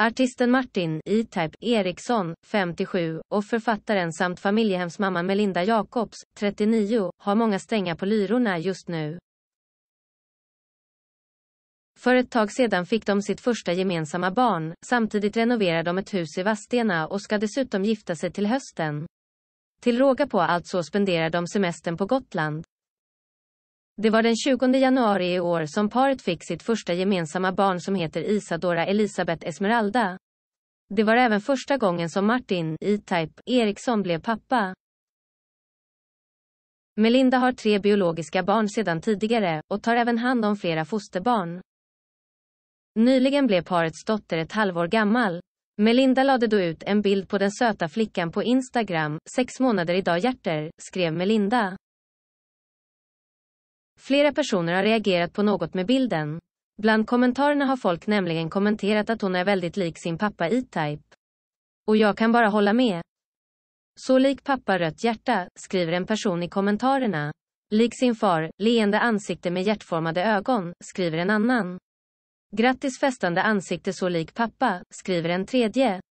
Artisten Martin E-Type Eriksson, 57, och författaren samt familjehemsmamman Melinda Jacobs, 39, har många strängar på lyrorna just nu. För ett tag sedan fick de sitt första gemensamma barn, samtidigt renoverar de ett hus i Vadstena och ska dessutom gifta sig till hösten. Till råga på allt så spenderar de semestern på Gotland. Det var den 20 januari i år som paret fick sitt första gemensamma barn som heter Isadora Elisabeth Esmeralda. Det var även första gången som Martin, E-Type, Eriksson blev pappa. Melinda har tre biologiska barn sedan tidigare och tar även hand om flera fosterbarn. Nyligen blev parets dotter ett halvår gammal. Melinda lade då ut en bild på den söta flickan på Instagram, sex månader idag hjärter, skrev Melinda. Flera personer har reagerat på något med bilden. Bland kommentarerna har folk nämligen kommenterat att hon är väldigt lik sin pappa E-Type. Och jag kan bara hålla med. Så lik pappa rött hjärta, skriver en person i kommentarerna. Lik sin far, leende ansikte med hjärtformade ögon, skriver en annan. Grattis festande ansikte så lik pappa, skriver en tredje.